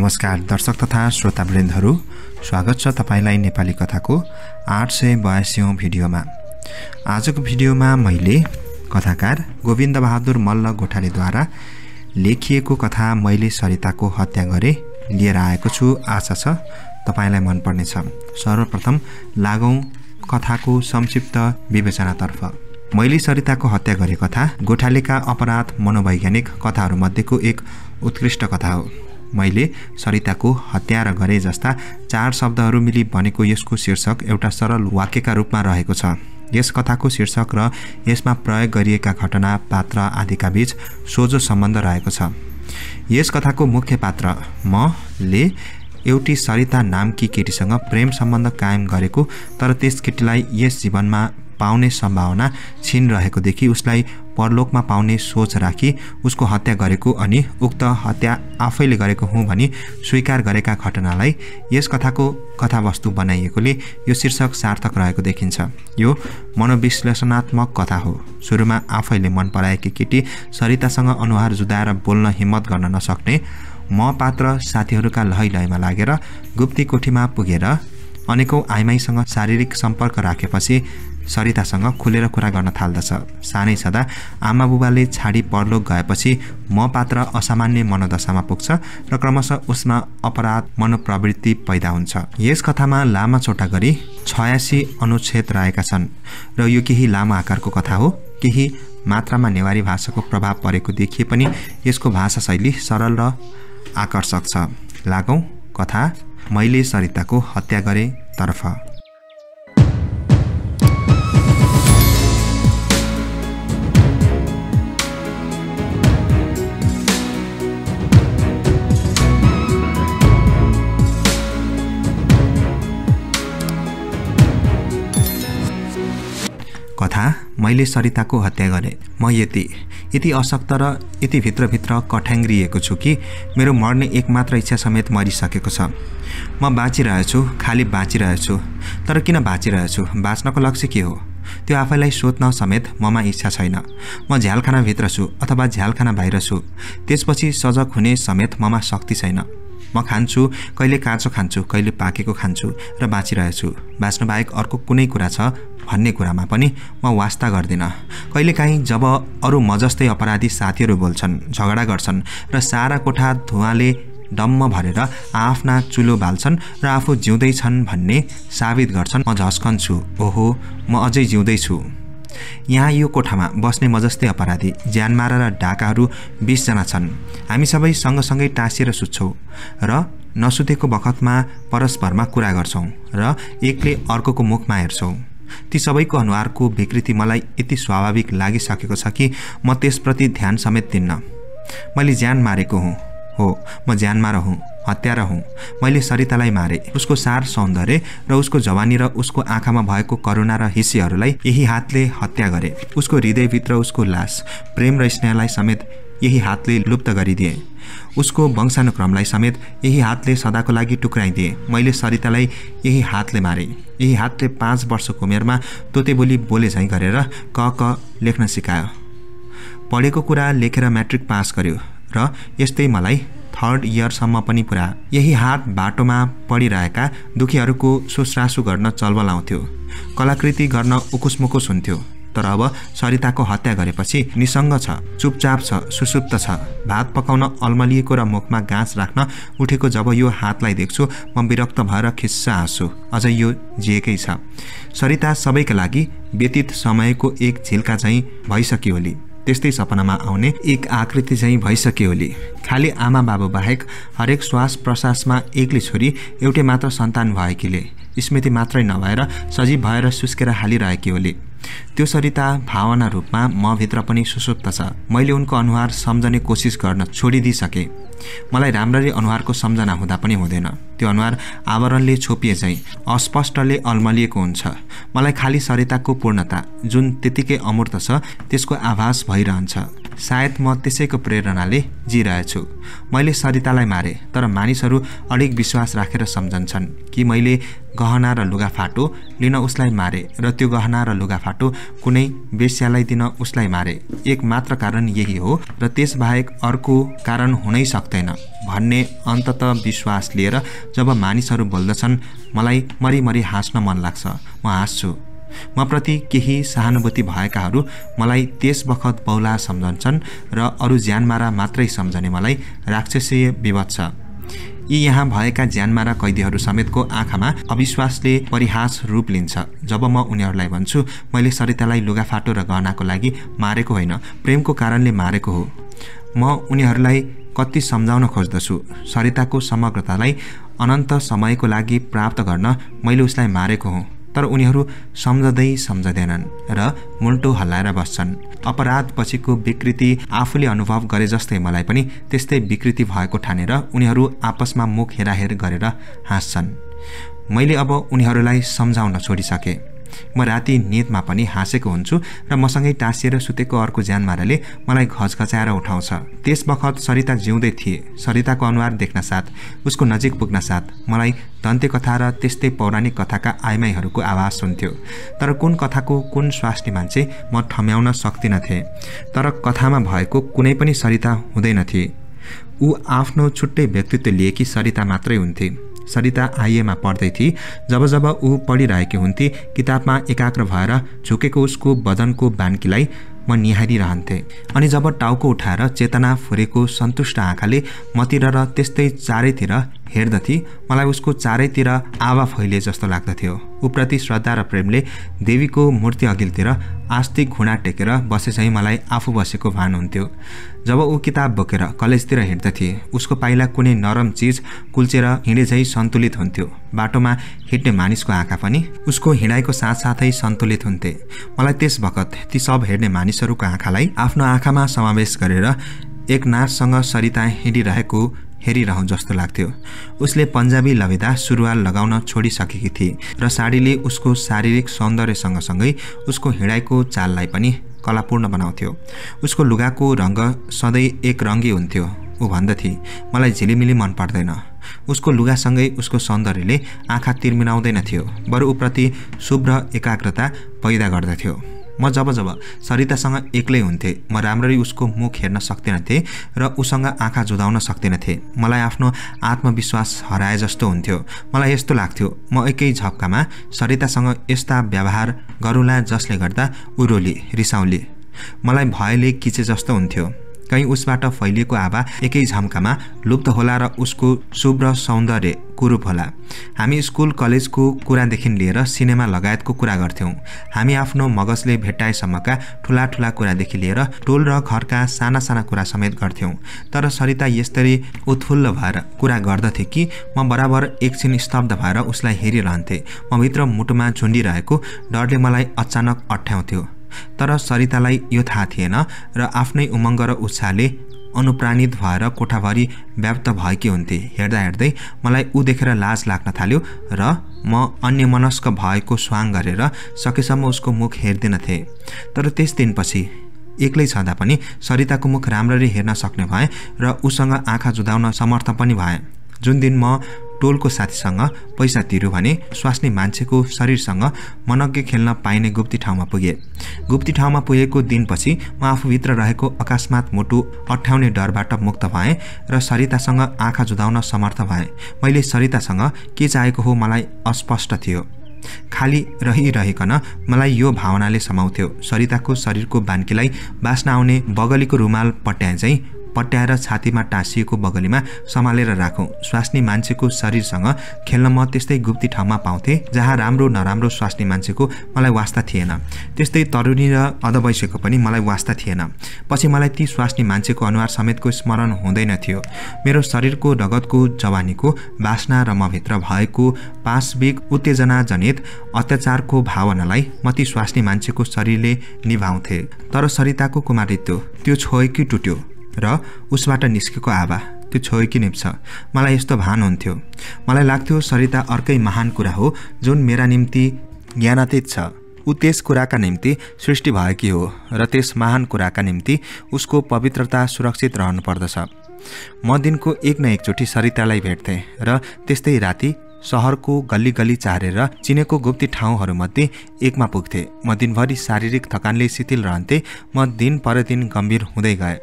नमस्कार दर्शक तथा श्रोतावृन्दहरू स्वागत छ तपाईँलाई नेपाली कथाको आठ सय बयासीौँ भिडियोमा आजको भिडियोमा मैले कथाकार गोविन्द बहादुर मल्ल गोठालेद्वारा लेखिएको कथा मैले सरिताको हत्या गरेँ लिएर आएको छु आशा छ तपाईँलाई मनपर्नेछ सर्वप्रथम लागौँ कथाको संक्षिप्त विवेचनातर्फ मैले सरिताको हत्या गरे कथा गोठालेका अपराध मनोवैज्ञानिक कथाहरूमध्येको एक उत्कृष्ट कथा हो मैले सरिताको हत्या गरे जस्ता चार शब्दहरू मिली भनेको यसको शीर्षक एउटा सरल वाक्यका रूपमा रहेको छ यस कथाको शीर्षक र यसमा प्रयोग गरिएका घटना पात्र आदिका बीच सोझो सम्बन्ध रहेको छ यस कथाको मुख्य पात्र मले एउटी सरिता नामकी केटीसँग प्रेम सम्बन्ध कायम गरेको तर त्यस केटीलाई यस जीवनमा पाउने सम्भावना रहेको रहेकोदेखि उसलाई परलोकमा पाउने सोच राखी उसको हत्या गरेको अनि उक्त हत्या आफैले गरेको हुँ भनी स्वीकार गरेका घटनालाई यस कथाको कथावस्तु बनाइएकोले यो शीर्षक सार्थक रहेको देखिन्छ यो मनोविश्लेषणात्मक कथा हो सुरुमा आफैले मन पराएकी केटी सरितासँग अनुहार जुदाएर बोल्न हिम्मत गर्न नसक्ने म पात्र साथीहरूका लय लयमा लागेर गुप्ती कोठीमा पुगेर अनेकौँ आइमाईसँग शारीरिक सम्पर्क राखेपछि सरितासँग खुलेर कुरा गर्न थाल्दछ सानै छँदा आमा बुबाले छाडी परलोक गएपछि म पात्र असामान्य मनोदशामा पुग्छ र क्रमशः उसमा अपराध मनोप्रवृत्ति पैदा हुन्छ यस कथामा लामा छोटा गरी छयासी अनुच्छेद रहेका छन् र यो केही लामो आकारको कथा हो केही मात्रामा नेवारी भाषाको प्रभाव परेको देखिए पनि यसको भाषा शैली सरल र आकर्षक छ लागौँ कथा मैले सरिताको हत्या गरेँ तर्फ कथा मैले सरिताको हत्या गरेँ म यति यति अशक्त र यति भित्रभित्र कठ्याङ्ग्रिएको छु कि मेरो मर्ने एकमात्र इच्छा समेत मरिसकेको छ म बाँचिरहेछु खालि बाँचिरहेछु तर किन बाँचिरहेछु बाँच्नको लक्ष्य के हो त्यो आफैलाई सोध्न समेत ममा इच्छा छैन म झ्यालखानाभित्र छु अथवा झ्यालखाना बाहिर छु त्यसपछि सजग हुने समेत ममा शक्ति छैन म खान्छु कहिले काँचो खान्छु कहिले पाकेको खान्छु र बाँचिरहेछु बाँच्नु बाहेक अर्को कुनै कुरा छ भन्ने कुरामा पनि म वास्ता गर्दिनँ कहिलेकाहीँ जब अरू म जस्तै अपराधी साथीहरू बोल्छन् झगडा गर्छन् र सारा कोठा धुवाले डम्म भरेर आफ्ना चुलो बाल्छन् र आफू जिउँदैछन् भन्ने साबित गर्छन् म झस्कन्छु ओहो म अझै जिउँदैछु यहाँ यो कोठामा बस्ने म जस्तै अपराधी ज्यानमारा र ढाकाहरू बिसजना छन् हामी सबै सँगसँगै टाँसिएर सुत्छौँ र नसुतेको बखतमा परस्परमा कुरा गर्छौँ र एकले अर्कोको मुखमा हेर्छौँ ती सबैको अनुहारको विकृति मलाई यति स्वाभाविक लागिसकेको छ कि म त्यसप्रति ध्यान समेत दिन्न मैले ज्यान मारेको हुँ हो म ज्यानमा रहँ हत्यारा हुँ मैले सरितालाई मारे उसको सार सौन्दर्य र उसको जवानी र उसको आँखामा भएको करुणा र हिस्सेहरूलाई यही हातले हत्या गरे उसको हृदयभित्र उसको लास प्रेम र स्नेहलाई समेत यही हातले लुप्त गरिदिए उसको वंशानुक्रमलाई समेत यही हातले सदाको लागि टुक्राइदिए मैले सरितालाई यही हातले मारे यही हातले पाँच वर्षको उमेरमा तोते बोली बोले झैँ गरेर क क लेख्न सिकायो पढेको कुरा लेखेर म्याट्रिक पास गर्यो र यस्तै मलाई थर्ड इयरसम्म पनि पुरा यही हात बाटोमा पढिरहेका दुखीहरूको सुश्रासु गर्न चलबलाउँथ्यो कलाकृति गर्न उकुसमुकुस हुन्थ्यो तर अब सरिताको हत्या गरेपछि निसङ्ग छ चुपचाप छ सुसुप्त छ भात पकाउन अल्मलिएको र मुखमा गाँस राख्न उठेको जब यो हातलाई देख्छु म विरक्त भएर खिस्सा हाँस्छु अझै यो जिएकै छ सरिता सबैका लागि व्यतीत समयको एक झिल्का चाहिँ भइसक्यो होली त्यस्तै सपनामा आउने एक आकृति चाहिँ भइसक्यो होली खालि आमा बाबु बाहेक हरेक श्वास प्रश्वासमा एक्लै छोरी एउटै मात्र सन्तान भएकीले स्मृति मात्रै नभएर सजीव भएर सुस्केर हालिरहेकी होली त्यो सरिता भावना रूपमा मभित्र पनि सुसुप्त छ मैले उनको अनुहार सम्झने कोसिस गर्न छोडिदिइसकेँ मलाई राम्ररी अनुहारको सम्झना हुँदा पनि हुँदैन त्यो अनुहार आवरणले छोपिए चाहिँ अस्पष्टले अल्मलिएको हुन्छ मलाई खाली सरिताको पूर्णता जुन त्यतिकै अमूर्त छ त्यसको आभास भइरहन्छ सायद म त्यसैको प्रेरणाले जिरहेछु मैले सरितालाई मारे तर मानिसहरू अलिक विश्वास राखेर सम्झन्छन् कि मैले गहना र लुगाफाटो लिन उसलाई मारे र त्यो गहना र लुगाफाटो कुनै बेस्यालाई दिन उसलाई मारे एक मात्र कारण यही हो र त्यसबाहेक अर्को कारण हुनै सक्दैन भन्ने अन्तत विश्वास लिएर जब मानिसहरू बोल्दछन् मलाई मरिमरी हाँस्न मन लाग्छ म हाँस्छु म प्रति केही सहानुभूति भएकाहरू मलाई त्यस बखत बौला सम्झन्छन् र अरू ज्यानमारा मात्रै सम्झने मलाई राक्षसीय विवाद छ यी यहाँ भएका ज्यानमारा कैदीहरू समेतको आँखामा अविश्वासले परिहास रूप लिन्छ जब म उनीहरूलाई भन्छु मैले सरितालाई लुगाफाटो र गहनाको लागि मारेको होइन प्रेमको कारणले मारेको हो म उनीहरूलाई कति सम्झाउन खोज्दछु सरिताको समग्रतालाई अनन्त समयको लागि प्राप्त गर्न मैले उसलाई मारेको हुँ तर उनीहरू सम्झँदै सम्झँदैनन् र मुल्टो हल्लाएर बस्छन् अपराधपछिको विकृति आफूले अनुभव गरे जस्तै मलाई पनि त्यस्तै विकृति भएको ठानेर उनीहरू आपसमा मुख हेराहेर गरेर हाँस्छन् मैले अब उनीहरूलाई सम्झाउन छोडिसकेँ म राति नेतमा पनि हाँसेको हुन्छु र मसँगै टाँसिएर सुतेको अर्को ज्यान मलाई घचघचाएर उठाउँछ त्यस बखत सरिता जिउँदै थिए सरिताको अनुहार देख्न साथ उसको नजिक पुग्न साथ मलाई दन्ते कथा र त्यस्तै पौराणिक कथाका आइमाईहरूको आवाज सुन्थ्यो तर कुन कथाको कुन स्वास्नी मान्छे म ठम्याउन सक्दिन थिएँ तर कथामा भएको कुनै पनि सरिता हुँदैनथे ऊ आफ्नो छुट्टै व्यक्तित्व लिएकी सरिता मात्रै हुन्थे सरिता आइएमा पढ्दै थिए जब जब ऊ पढिरहेकी हुन्थे किताबमा एकाग्र भएर झुकेको उसको बदनको बानकीलाई म निहारिरहन्थेँ अनि जब टाउको उठाएर चेतना फुरेको सन्तुष्ट आँखाले मतिर र त्यस्तै चारैतिर हेर्दथे मलाई उसको चारैतिर आवा फैलिए जस्तो लाग्दथ्यो उप्रति श्रद्धा र प्रेमले देवीको मूर्ति अघिल्तिर आस्तिक घुँडा टेकेर बसेझैँ मलाई आफू बसेको भान हुन्थ्यो जब ऊ किताब बोकेर कलेजतिर हिँड्दथे उसको पाइला कुनै नरम चिज कुल्चेर हिँडे हिँडेझै सन्तुलित हुन्थ्यो बाटोमा हिँड्ने मानिसको आँखा पनि उसको हिँडाइको साथसाथै सन्तुलित हुन्थे मलाई त्यस बखत ती सब हेर्ने मानिसहरूको आँखालाई आफ्नो आँखामा समावेश गरेर एक नाचसँग सरिता हिँडिरहेको हेरिरहँ जस्तो लाग्थ्यो उसले पन्जाबी लभेदा सुरुवाल लगाउन छोडिसकेकी थिए र साडीले उसको शारीरिक सौन्दर्यसँगसँगै उसको हिँडाइको चाललाई पनि कलापूर्ण बनाउँथ्यो उसको लुगाको रङ्ग सधैँ एक रङ्गी हुन्थ्यो ऊ भन्दथे मलाई झिलिमिली मन पर्दैन उसको लुगासँगै उसको सौन्दर्यले आँखा तिर्मिनाउँदैन बरु उप्रति शुभ्र एकाग्रता पैदा गर्दथ्यो म जब जब सरितासँग एक्लै हुन्थेँ म राम्ररी उसको मुख हेर्न थिएँ र उसँग आँखा जुदाउन थिएँ मलाई आफ्नो आत्मविश्वास हराए जस्तो हुन्थ्यो मलाई यस्तो लाग्थ्यो म एकै झप्कामा सरितासँग यस्ता व्यवहार गरौँला जसले गर्दा उरोली रिसाउली मलाई भयले किचे जस्तो हुन्थ्यो कहीँ उसबाट फैलिएको हावा एकै झम्कामा लुप्त होला र उसको शुभ्र सौन्दर्य कुरूप होला हामी स्कुल कलेजको कुरादेखि लिएर सिनेमा लगायतको कुरा गर्थ्यौँ हामी आफ्नो मगजले भेट्टाएसम्मका ठुला ठुला कुरादेखि लिएर टोल र घरका साना साना कुरा समेत गर्थ्यौँ तर सरिता यसरी उत्फुल्ल भएर कुरा गर्दथे कि म बराबर एकछिन स्तब्ध भएर उसलाई हेरिरहन्थेँ म भित्र मुटुमा झुन्डिरहेको डरले मलाई अचानक अट्ठ्याउँथ्यो तर सरितालाई यो थाहा थिएन र आफ्नै उमङ्ग र उत्साहले अनुप्राणित भएर कोठाभरि व्याप्त भएकी हुन्थे हेर्दा हेर्दै मलाई ऊ देखेर लाज लाग्न थाल्यो र म अन्य मनस्क भएको स्वाङ गरेर सकेसम्म उसको मुख हेर्दिनथे तर त्यस दिनपछि एक्लै छँदा पनि सरिताको मुख राम्ररी हेर्न सक्ने भएँ र उसँग आँखा जुदाउन समर्थ पनि भएँ जुन दिन म टोलको साथीसँग पैसा तिर्यो भने स्वास्नी मान्छेको शरीरसँग मनज्ञ खेल्न पाइने गुप्ती ठाउँमा पुगे गुप्ती ठाउँमा पुगेको दिनपछि म आफूभित्र रहेको अकस्मात मुटु अठ्याउने डरबाट मुक्त भएँ र सरितासँग आँखा जुदाउन समर्थ भएँ मैले सरितासँग के चाहेको हो मलाई अस्पष्ट थियो खाली रहिरहेकन मलाई यो भावनाले समाउँथ्यो सरिताको शरीरको बान्कीलाई बाँच्न आउने बगलीको रुमाल पट्याए चाहिँ पट्याएर छातीमा टाँसिएको बगलीमा सम्हालेर राखौँ स्वास्नी मान्छेको शरीरसँग खेल्न म त्यस्तै गुप्ती ठाउँमा पाउँथेँ जहाँ राम्रो नराम्रो स्वास्नी मान्छेको मलाई वास्ता थिएन त्यस्तै तरुणी र अधवैसेको पनि मलाई वास्ता थिएन पछि मलाई ती स्वास्नी मान्छेको अनुहार समेतको स्मरण हुँदैन थियो मेरो शरीरको रगतको जवानीको बासना र मभित्र भएको पाशविक उत्तेजना जनित अत्याचारको भावनालाई म ती स्वास्नी मान्छेको शरीरले निभाउँथे तर सरिताको कुमारित्व त्यो छोयो कि टुट्यो र उसबाट निस्केको आवा त्यो छोएकी निप्छ मलाई यस्तो भान हुन्थ्यो मलाई लाग्थ्यो सरिता अर्कै महान कुरा हो जुन मेरा निम्ति ज्ञानातीत छ ऊ त्यस कुराका निम्ति सृष्टि भएकी हो र त्यस महान कुराका निम्ति उसको पवित्रता सुरक्षित रहनुपर्दछ म दिनको एक न एकचोटि सरितालाई भेट्थेँ र त्यस्तै राति सहरको गल्ली गल्ली चारेर चिनेको गुप्ती ठाउँहरूमध्ये एकमा पुग्थे म दिनभरि शारीरिक थकानले शिथिल रहन्थे म दिन परदिन गम्भीर हुँदै गए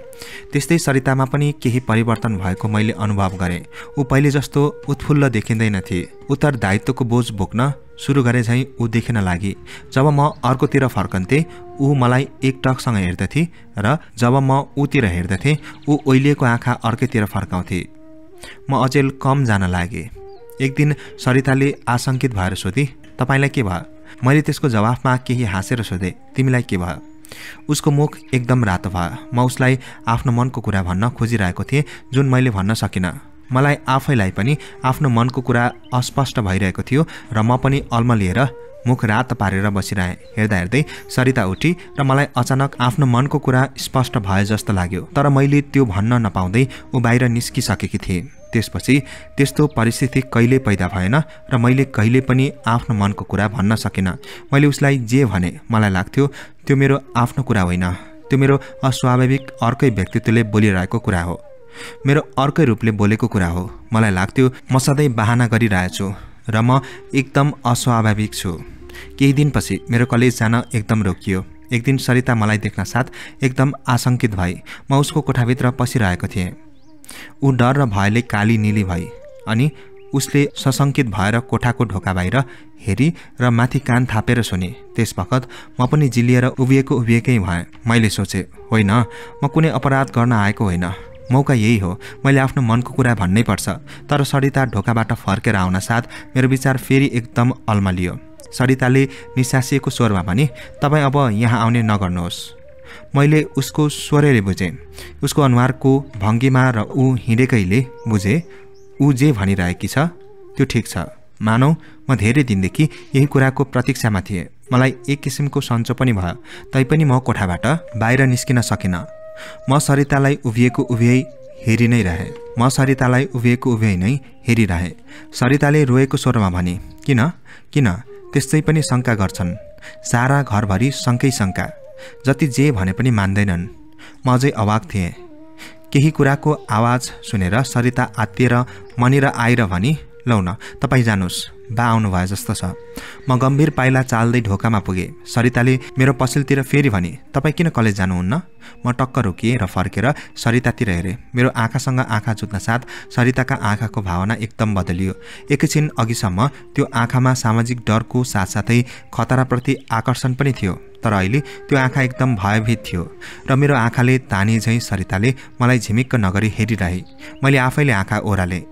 त्यस्तै सरितामा पनि केही परिवर्तन भएको मैले अनुभव गरेँ ऊ पहिले जस्तो उत्फुल्ल देखिँदैनथे उत्तरदायित्वको बोझ बोक्न सुरु गरे झैँ ऊ देखिन लागे जब म अर्कोतिर फर्कन्थे ऊ मलाई एक टकसँग हेर्दथे र जब म ऊतिर हेर्दथेँ ऊ ओइलिएको आँखा अर्कैतिर फर्काउँथे म अचेल कम जान लागेँ एक दिन सरिताले आशङ्कित भएर सोधे तपाईँलाई के भयो मैले त्यसको जवाफमा केही हाँसेर सोधेँ तिमीलाई के भयो उसको मुख एकदम रातो भयो म उसलाई आफ्नो मनको कुरा भन्न खोजिरहेको थिएँ जुन मैले भन्न सकिनँ मलाई आफैलाई पनि आफ्नो मनको कुरा अस्पष्ट भइरहेको थियो र म पनि अल्म लिएर मुख रात पारेर बसिरहेँ हेर्दा हेर्दै सरिता उठी र मलाई अचानक आफ्नो मनको कुरा स्पष्ट भयो जस्तो लाग्यो तर मैले त्यो भन्न नपाउँदै ऊ बाहिर निस्किसकेकी थिएँ त्यसपछि त्यस्तो परिस्थिति कहिले पैदा भएन र मैले कहिले पनि आफ्नो मनको कुरा भन्न सकिनँ मैले उसलाई जे भने मलाई लाग्थ्यो त्यो मेरो आफ्नो कुरा होइन त्यो मेरो अस्वाभाविक अर्कै व्यक्तित्वले बोलिरहेको कुरा हो मेरो अर्कै रूपले बोलेको कुरा हो मलाई लाग्थ्यो म सधैँ बाहना गरिरहेछु र म एकदम अस्वाभाविक छु केही दिनपछि मेरो कलेज जान एकदम रोकियो एक दिन सरिता मलाई देख्न साथ एकदम आशङ्कित भए म उसको कोठाभित्र पसिरहेको थिएँ ऊ डर र भयले काली निली भई अनि उसले सशङ्कित भएर कोठाको ढोका बाहिर हेरी र माथि कान थापेर सुने त्यस बखत म पनि जिलिएर उभिएको उभिएकै भएँ मैले सोचेँ होइन म कुनै अपराध गर्न आएको होइन मौका यही हो मैले आफ्नो मनको कुरा भन्नै पर्छ तर सरिता ढोकाबाट फर्केर आउन साथ मेरो विचार फेरि एकदम अल्मलियो सरिताले निसासिएको स्वरमा भने तपाईँ अब यहाँ आउने नगर्नुहोस् मैले उसको स्वरले बुझेँ उसको अनुहारको भङ्गीमा र ऊ हिँडेकैले बुझेँ ऊ जे भनिरहेकी छ त्यो ठिक छ मानौ म धेरै दिनदेखि यही कुराको प्रतीक्षामा थिएँ मलाई एक किसिमको सन्चो पनि भयो तैपनि म कोठाबाट बाहिर निस्किन सकिनँ म सरितालाई उभिएको उभियै हेरि नै रहेँ म सरितालाई उभिएको उभियै नै हेरिरहेँ सरिताले रोएको स्वरमा भने किन किन त्यस्तै पनि शङ्का गर्छन् सारा घरभरि शङ्कै शङ्का जति जे भने पनि मान्दैनन् म अझै अवाक थिएँ केही कुराको आवाज सुनेर सरिता आत्तिएर मनिर आएर भनी लौ न तपाईँ जानुहोस् बा भए जस्तो छ म गम्भीर पाइला चाल्दै ढोकामा पुगेँ सरिताले मेरो पसिलतिर फेरि भने तपाईँ किन कलेज जानुहुन्न म टक्क रोकिएँ र फर्केर सरितातिर हेरेँ मेरो आँखासँग आँखा जुत्न साथ सरिताका आँखाको भावना एकदम बदलियो एकैछिन अघिसम्म त्यो आँखामा सामाजिक डरको साथसाथै खतराप्रति आकर्षण पनि थियो तर अहिले त्यो आँखा एकदम भयभीत थियो र मेरो आँखाले ताने झैँ सरिताले मलाई झिमिक्क नगरी हेरिरहे मैले आफैले आँखा ओह्रालेँ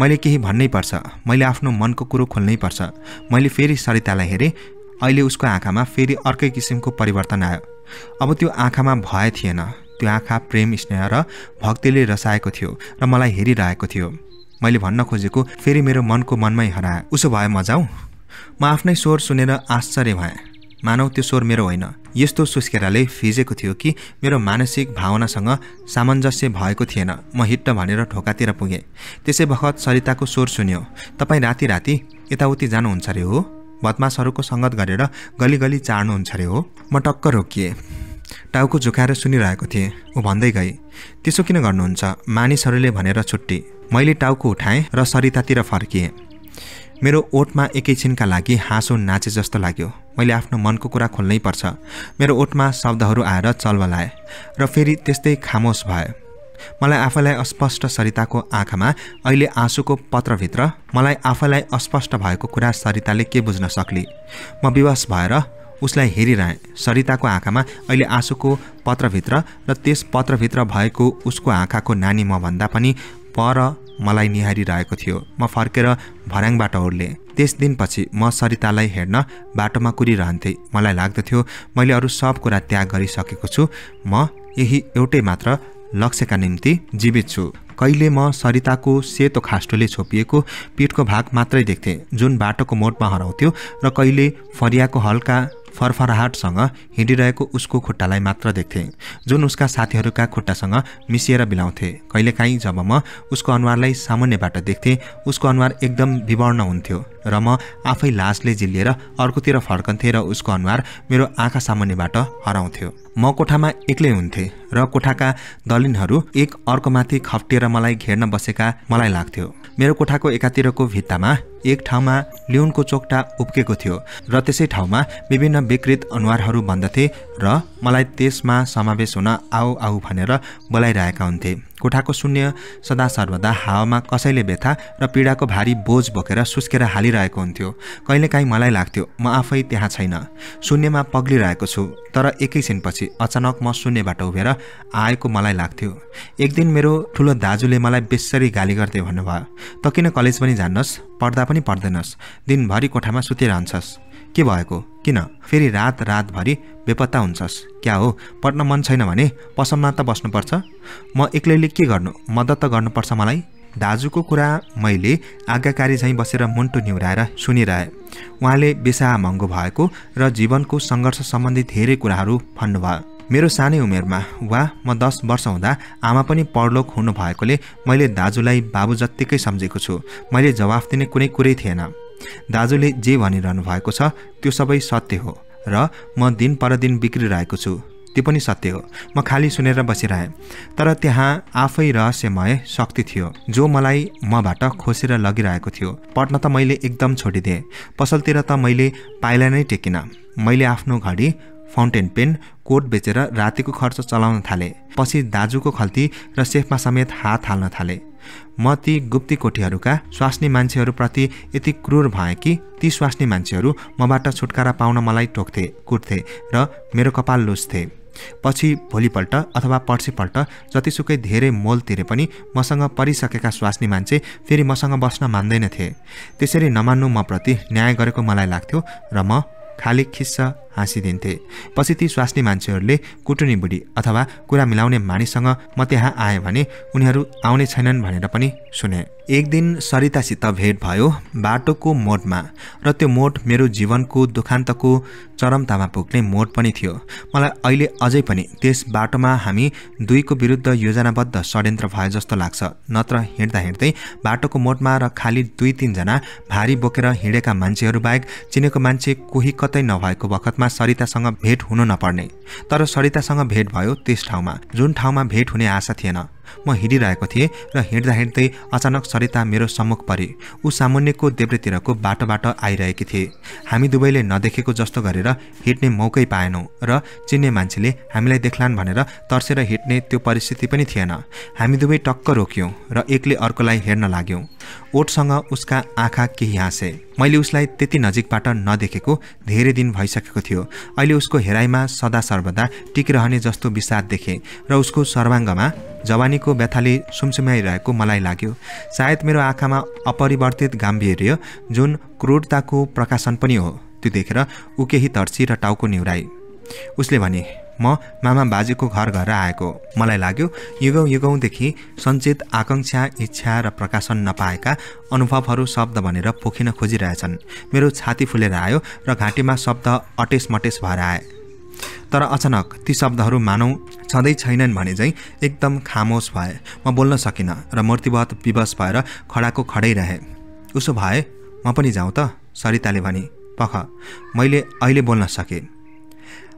मैले केही भन्नै पर्छ मैले आफ्नो मनको कुरो खोल्नै पर्छ मैले फेरि सरितालाई हेरेँ अहिले उसको आँखामा फेरि अर्कै किसिमको परिवर्तन आयो अब त्यो आँखामा भए थिएन त्यो आँखा प्रेम स्नेह र भक्तिले रसाएको थियो र मलाई हेरिरहेको थियो मैले भन्न खोजेको फेरि मेरो मनको मनमै हराए उसो भए म जाउँ म आफ्नै स्वर सुनेर आश्चर्य भएँ मानव त्यो स्वर मेरो होइन यस्तो सुस्केराले फिजेको थियो कि मेरो मानसिक भावनासँग सामञ्जस्य भएको थिएन म हिट्ट भनेर ढोकातिर पुगेँ त्यसै बखत सरिताको स्वर सुन्यो तपाईँ राति राति यताउति जानुहुन्छ अरे हो बदमासहरूको सङ्गत गरेर गली गली चाड्नुहुन्छ अरे हो म टक्क रोकिएँ टाउको झुकाएर सुनिरहेको थिएँ ऊ भन्दै गई त्यसो किन गर्नुहुन्छ मानिसहरूले भनेर छुट्टी मैले टाउको उठाएँ र सरितातिर फर्किएँ मेरो ओठमा एकैछिनका लागि हाँसो नाचे जस्तो लाग्यो मैले आफ्नो मनको कुरा खोल्नै पर्छ मेरो ओठमा शब्दहरू आएर चलबलाए र फेरि त्यस्तै खामोस भए मलाई आफैलाई अस्पष्ट सरिताको आँखामा अहिले आँसुको पत्रभित्र मलाई आफैलाई अस्पष्ट भएको कुरा सरिताले के बुझ्न सक्ली म विवास भएर उसलाई हेरिरहेँ सरिताको आँखामा अहिले आँसुको पत्रभित्र र त्यस पत्रभित्र भएको उसको आँखाको नानी म भन्दा पनि पर मलाई निहारिरहेको थियो म फर्केर भर्याङबाट ओर्लेँ त्यस दिनपछि म सरितालाई हेर्न बाटोमा कुरिरहन्थेँ मलाई लाग्दथ्यो मैले अरू सब कुरा त्याग गरिसकेको छु म यही एउटै मात्र लक्ष्यका निम्ति जीवित छु कहिले म सरिताको सेतो खास्टोले छोपिएको पिठको भाग मात्रै देख्थेँ जुन बाटोको मोडमा हराउँथ्यो र कहिले फरियाको हल्का फरफराहटसँग हिँडिरहेको उसको खुट्टालाई मात्र देख्थेँ जुन उसका साथीहरूका खुट्टासँग मिसिएर बिलाउँथे कहिलेकाहीँ जब म उसको अनुहारलाई सामान्यबाट देख्थेँ उसको अनुहार एकदम विवर्ण हुन्थ्यो र म आफै लासले जिल्लिएर अर्कोतिर फर्कन्थेँ र उसको अनुहार मेरो आँखा सामान्यबाट हराउँथ्यो म कोठामा एक्लै हुन्थेँ र कोठाका दलिनहरू एक अर्कोमाथि खप्टिएर मलाई घेर्न बसेका मलाई लाग्थ्यो मेरो कोठाको एकातिरको भित्तामा एक ठाउँमा लिउनको चोकटा उब्केको थियो र त्यसै ठाउँमा विभिन्न विकृत अनुहारहरू बन्दथे र मलाई त्यसमा समावेश हुन आऊ आऊ भनेर बोलाइरहेका हुन्थे कोठाको शून्य सदा सर्वदा हावामा कसैले व्यथा र पीडाको भारी बोझ बोकेर सुस्केर हालिरहेको हुन्थ्यो कहिलेकाहीँ मलाई लाग्थ्यो म आफै त्यहाँ छैन शून्यमा पग्लिरहेको छु तर एकैछिनपछि अचानक म शून्यबाट उभिएर आएको मलाई लाग्थ्यो एक दिन मेरो ठुलो दाजुले मलाई बेसरी गाली गर्दै भन्नुभयो त किन कलेज पनि जान्नुहोस् पढ्दा पनि पढ्दैनस् दिनभरि कोठामा सुतिरहन्छस् के भएको किन फेरि रात रातभरि बेपत्ता हुन्छस् क्या हो पढ्न मन छैन भने पसलमा त बस्नुपर्छ म एक्लैले के गर्नु मद्दत त गर्नुपर्छ मलाई दाजुको कुरा मैले आज्ञाकारी झैँ बसेर मुन्टु निहुराएर सुनिरहेँ उहाँले बेसाहा महँगो भएको र जीवनको सङ्घर्ष सम्बन्धी धेरै कुराहरू भन्नुभयो मेरो सानै उमेरमा वा म दस वर्ष हुँदा आमा पनि पढलोक हुनुभएकोले मैले दाजुलाई बाबु जत्तिकै सम्झेको छु मैले जवाफ दिने कुनै कुरै थिएन दाजुले जे भनिरहनु भएको छ त्यो सबै सत्य हो र म दिन परदिन बिग्रिरहेको छु त्यो पनि सत्य हो म खाली सुनेर बसिरहेँ तर त्यहाँ आफै रहस्यमय शक्ति थियो जो मलाई मबाट खोसेर लगिरहेको थियो पढ्न त मैले एकदम छोडिदिएँ पसलतिर त मैले पाइला नै टेकिनँ मैले आफ्नो घडी फाउन्टेन पेन कोट बेचेर रातिको खर्च चलाउन थालेँ पछि दाजुको खल्ती र सेफमा समेत हात हाल्न थालेँ म ती गुप्ती कोठीहरूका स्वास्नी मान्छेहरूप्रति यति क्रूर भएँ कि ती स्वास्नी मान्छेहरू मबाट छुटकारा पाउन मलाई टोक्थे कुट्थे र मेरो कपाल लुज्थे पछि भोलिपल्ट अथवा पर्सिपल्ट जतिसुकै धेरै मोल तिरे पनि मसँग परिसकेका स्वास्नी मान्छे फेरि मसँग बस्न मान्दैनथे त्यसरी नमान्नु म प्रति न्याय गरेको मलाई लाग्थ्यो र म खाली खिस्सा हाँसिदिन्थे पछि ती स्वास्नी मान्छेहरूले कुटुनी बुढी अथवा कुरा मिलाउने मानिससँग म त्यहाँ आएँ भने उनीहरू आउने छैनन् भनेर पनि सुने एक दिन सरितासित भेट भयो बाटोको मोडमा र त्यो मोड मेरो जीवनको दुखान्तको चरमतामा पुग्ने मोड पनि थियो मलाई अहिले अझै पनि त्यस बाटोमा हामी दुईको विरुद्ध योजनाबद्ध षड्यन्त्र भयो जस्तो लाग्छ नत्र हिँड्दा हिँड्दै बाटोको मोडमा र खालि दुई तिनजना भारी बोकेर हिँडेका मान्छेहरू बाहेक चिनेको मान्छे कोही कतै नभएको बखतमा रूपमा सरितासँग भेट हुनु नपर्ने तर सरितासँग भेट भयो त्यस ठाउँमा जुन ठाउँमा भेट हुने आशा थिएन म हिँडिरहेको थिएँ र हिँड्दा हिँड्दै अचानक सरिता मेरो सम्मुख परे ऊ सामान्यको देब्रेतिरको बाटोबाट आइरहेकी थिए हामी दुवैले नदेखेको जस्तो गरेर हिँड्ने मौकै पाएनौँ र चिन्ने मान्छेले हामीलाई देख्लान् भनेर तर्सेर हिँड्ने त्यो परिस्थिति पनि थिएन हामी दुवै टक्क रोक्यौँ र एकले अर्कोलाई हेर्न लाग्यौँ ओठसँग उसका आँखा केही हाँसे मैले उसलाई त्यति नजिकबाट नदेखेको धेरै दिन भइसकेको थियो अहिले उसको हेराइमा सदा सर्वदा टिकिरहने जस्तो विषाद देखेँ र उसको सर्वाङ्गमा जवानीको व्यथाले सुमसुम्याइरहेको मलाई लाग्यो सायद मेरो आँखामा अपरिवर्तित गाम्भीर्य जुन क्रूरताको प्रकाशन पनि हो त्यो देखेर ऊ केही तर्सी र टाउको निहुराई उसले भने म मामा बाजेको घर घर आएको मलाई लाग्यो युगौँ युगौँदेखि सञ्चित आकाङ्क्षा इच्छा र प्रकाशन नपाएका अनुभवहरू शब्द भनेर पोखिन खोजिरहेछन् मेरो छाती फुलेर आयो र घाँटीमा शब्द अटेस मटेस भएर आए तर अचानक ती शब्दहरू मानौँ छँदै छैनन् भने चाहिँ एकदम खामोस भए म बोल्न सकिनँ र मूर्तिवत विवश भएर खडाको खडै रहे उसो भए म पनि जाउँ त सरिताले भने पख मैले अहिले बोल्न सकेँ